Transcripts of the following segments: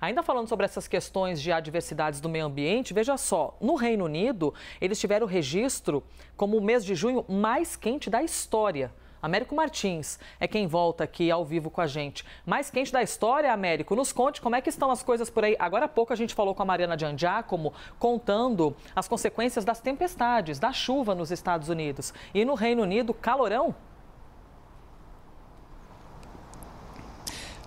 Ainda falando sobre essas questões de adversidades do meio ambiente, veja só, no Reino Unido, eles tiveram registro como o mês de junho mais quente da história. Américo Martins é quem volta aqui ao vivo com a gente. Mais quente da história, Américo, nos conte como é que estão as coisas por aí. Agora há pouco a gente falou com a Mariana Giangiacomo contando as consequências das tempestades, da chuva nos Estados Unidos. E no Reino Unido, calorão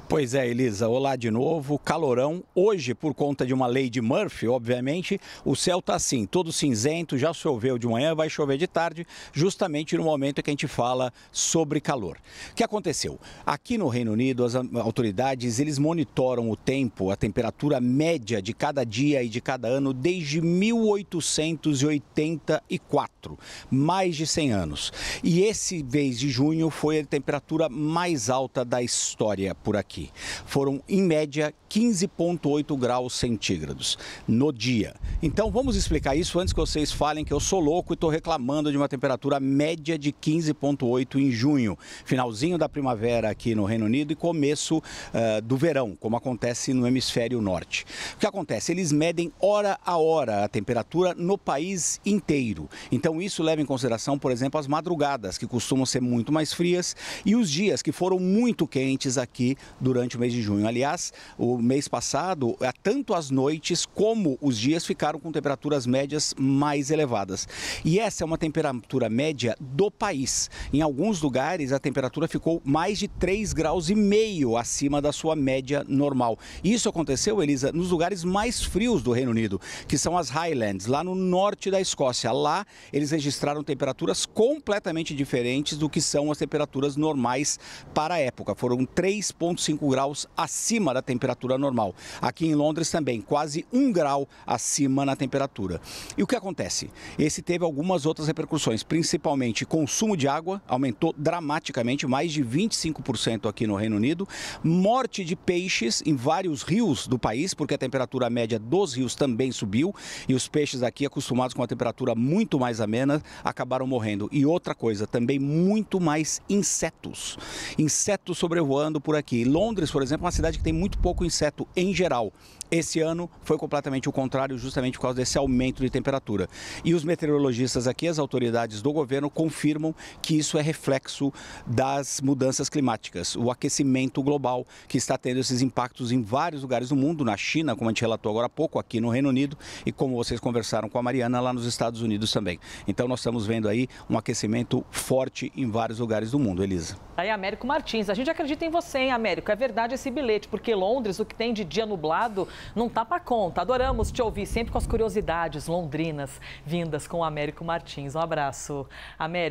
Pois é, Elisa, olá de novo. Calorão. Hoje, por conta de uma lei de Murphy, obviamente, o céu está assim, todo cinzento, já choveu de manhã, vai chover de tarde, justamente no momento que a gente fala sobre calor. O que aconteceu? Aqui no Reino Unido, as autoridades, eles monitoram o tempo, a temperatura média de cada dia e de cada ano desde 1884, mais de 100 anos. E esse mês de junho foi a temperatura mais alta da história por aqui aqui. Foram, em média, 15,8 graus centígrados no dia. Então vamos explicar isso antes que vocês falem que eu sou louco e estou reclamando de uma temperatura média de 15,8 em junho, finalzinho da primavera aqui no Reino Unido e começo uh, do verão, como acontece no hemisfério norte. O que acontece? Eles medem hora a hora a temperatura no país inteiro. Então isso leva em consideração, por exemplo, as madrugadas, que costumam ser muito mais frias, e os dias que foram muito quentes aqui durante o mês de junho. Aliás, o mês passado, é, tanto as noites como os dias ficaram com temperaturas médias mais elevadas. E essa é uma temperatura média do país. Em alguns lugares, a temperatura ficou mais de 3,5 graus e meio acima da sua média normal. Isso aconteceu, Elisa, nos lugares mais frios do Reino Unido, que são as Highlands, lá no norte da Escócia. Lá, eles registraram temperaturas completamente diferentes do que são as temperaturas normais para a época. Foram 3,5 5 graus acima da temperatura normal. Aqui em Londres também, quase 1 grau acima na temperatura. E o que acontece? Esse teve algumas outras repercussões, principalmente consumo de água, aumentou dramaticamente, mais de 25% aqui no Reino Unido, morte de peixes em vários rios do país, porque a temperatura média dos rios também subiu e os peixes aqui, acostumados com a temperatura muito mais amena, acabaram morrendo. E outra coisa, também muito mais insetos. Insetos sobrevoando por aqui. Londres Londres, por exemplo, é uma cidade que tem muito pouco inseto em geral. Esse ano foi completamente o contrário, justamente por causa desse aumento de temperatura. E os meteorologistas aqui, as autoridades do governo, confirmam que isso é reflexo das mudanças climáticas, o aquecimento global que está tendo esses impactos em vários lugares do mundo, na China, como a gente relatou agora há pouco, aqui no Reino Unido e como vocês conversaram com a Mariana, lá nos Estados Unidos também. Então nós estamos vendo aí um aquecimento forte em vários lugares do mundo, Elisa. Aí, Américo Martins, a gente acredita em você, hein, Américo? É é verdade esse bilhete, porque Londres, o que tem de dia nublado, não tá pra conta. Adoramos te ouvir sempre com as curiosidades londrinas vindas com o Américo Martins. Um abraço, Américo.